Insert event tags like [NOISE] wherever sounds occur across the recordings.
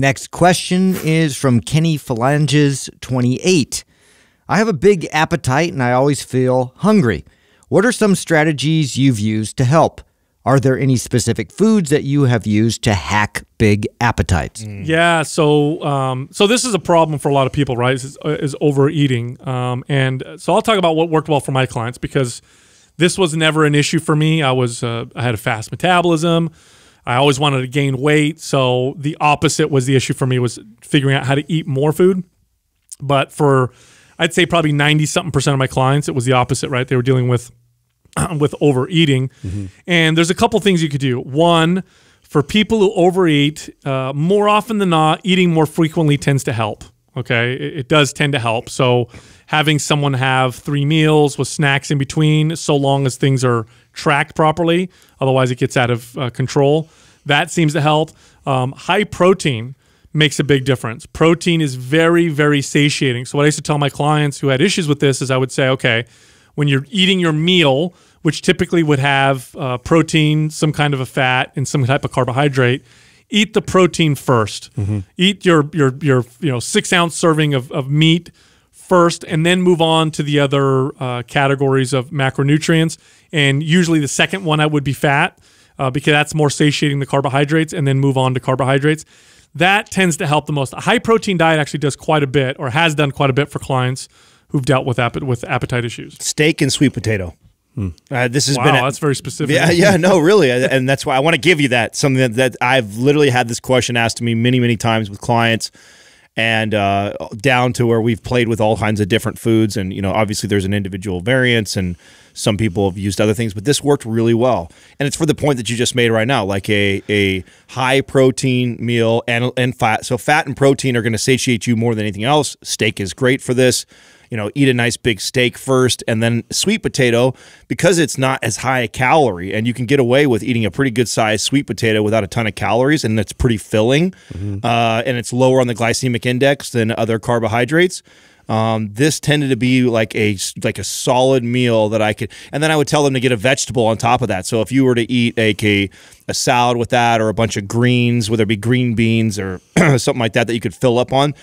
Next question is from Kenny Phalanges 28. I have a big appetite and I always feel hungry. What are some strategies you've used to help? Are there any specific foods that you have used to hack big appetites? Mm. Yeah, so um, so this is a problem for a lot of people, right? Is, uh, is overeating, um, and so I'll talk about what worked well for my clients because this was never an issue for me. I was uh, I had a fast metabolism. I always wanted to gain weight, so the opposite was the issue for me was figuring out how to eat more food. But for I'd say probably 90 something percent of my clients it was the opposite, right? They were dealing with [CLEARS THROAT] with overeating. Mm -hmm. And there's a couple things you could do. One, for people who overeat, uh, more often than not, eating more frequently tends to help. Okay, it, it does tend to help. So having someone have three meals with snacks in between, so long as things are tracked properly, otherwise it gets out of uh, control. That seems to help. Um, high protein makes a big difference. Protein is very, very satiating. So, what I used to tell my clients who had issues with this is I would say, okay, when you're eating your meal, which typically would have uh, protein, some kind of a fat, and some type of carbohydrate, eat the protein 1st mm -hmm. Eat your your your you know six ounce serving of, of meat first, and then move on to the other uh, categories of macronutrients. And usually, the second one I would be fat uh, because that's more satiating the carbohydrates and then move on to carbohydrates. That tends to help the most. A high protein diet actually does quite a bit or has done quite a bit for clients who've dealt with, with appetite issues. Steak and sweet potato. Hmm. Uh, this has wow, been a, that's very specific. Yeah, yeah, no, really, uh, and that's why I want to give you that something that, that I've literally had this question asked to me many, many times with clients and uh, down to where we've played with all kinds of different foods. And, you know, obviously there's an individual variance and some people have used other things, but this worked really well. And it's for the point that you just made right now, like a, a high protein meal and, and fat. So fat and protein are going to satiate you more than anything else. Steak is great for this you know, eat a nice big steak first and then sweet potato because it's not as high a calorie and you can get away with eating a pretty good sized sweet potato without a ton of calories and it's pretty filling mm -hmm. uh, and it's lower on the glycemic index than other carbohydrates. Um, this tended to be like a like a solid meal that I could, and then I would tell them to get a vegetable on top of that. So if you were to eat a, a salad with that, or a bunch of greens, whether it be green beans or [CLEARS THROAT] something like that, that you could fill up on,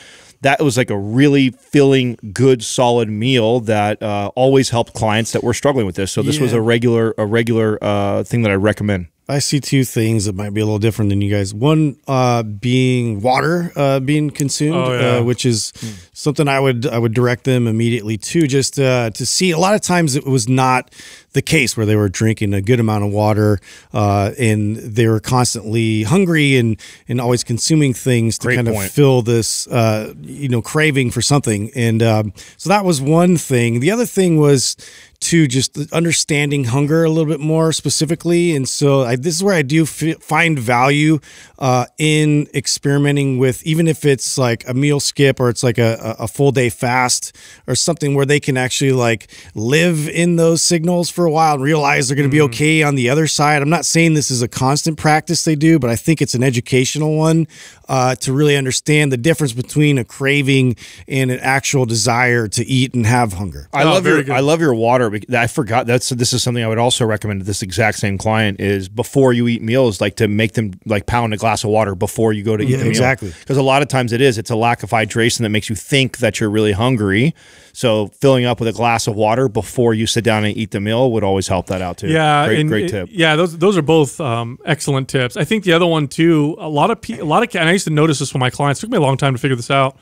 that was like a really filling, good, solid meal that uh, always helped clients that were struggling with this. So this yeah. was a regular a regular uh, thing that I recommend. I see two things that might be a little different than you guys. One uh, being water uh, being consumed, oh, uh, yeah. uh, which is mm. something I would I would direct them immediately to just uh, to see. A lot of times it was not the case where they were drinking a good amount of water uh, and they were constantly hungry and and always consuming things to Great kind point. of fill this you know craving for something. And um, so that was one thing. The other thing was to just understanding hunger a little bit more specifically. And so I, this is where I do find value uh, in experimenting with, even if it's like a meal skip or it's like a, a full day fast or something where they can actually like live in those signals for a while and realize they're going to mm -hmm. be mm-hmm. okay on the other side. I'm not saying this is a constant practice they do, but I think it's an educational one uh, to really understand the difference between a craving and an actual desire to eat and have hunger. I oh, love your good. I love your water I forgot that's this is something I would also recommend to this exact same client is before you eat meals like to make them like pound a glass of water before you go to mm, eat yeah, exactly because a lot of times it is it's a lack of hydration that makes you think that you're really hungry so filling up with a glass of water before you sit down and eat the meal would always help that out too yeah great, great tip yeah those those are both um, excellent tips I think the other one too a lot of a lot of and I used to notice this with my clients it took me a long time to figure this out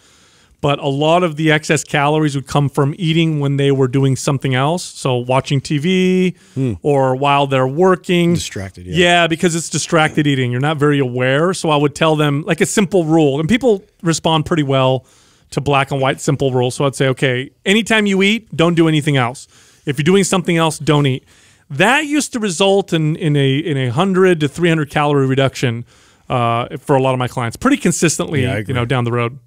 but a lot of the excess calories would come from eating when they were doing something else. So watching TV hmm. or while they're working. Distracted, yeah. Yeah, because it's distracted eating. You're not very aware. So I would tell them like a simple rule, and people respond pretty well to black and white simple rules. So I'd say, okay, anytime you eat, don't do anything else. If you're doing something else, don't eat. That used to result in in a in a hundred to three hundred calorie reduction uh, for a lot of my clients, pretty consistently, yeah, you know, down the road.